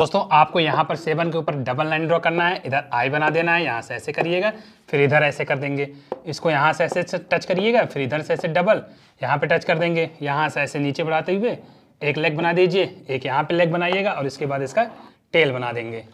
दोस्तों आपको यहाँ पर सेवन के ऊपर डबल लाइन ड्रॉ करना है इधर आई बना देना है यहाँ से ऐसे करिएगा फिर इधर ऐसे कर देंगे इसको यहाँ से ऐसे टच करिएगा फिर इधर से ऐसे डबल यहाँ पे टच कर देंगे यहाँ से ऐसे नीचे बढ़ाते हुए एक लेग बना दीजिए एक यहाँ पे लेग बनाइएगा और इसके बाद इसका टेल बना देंगे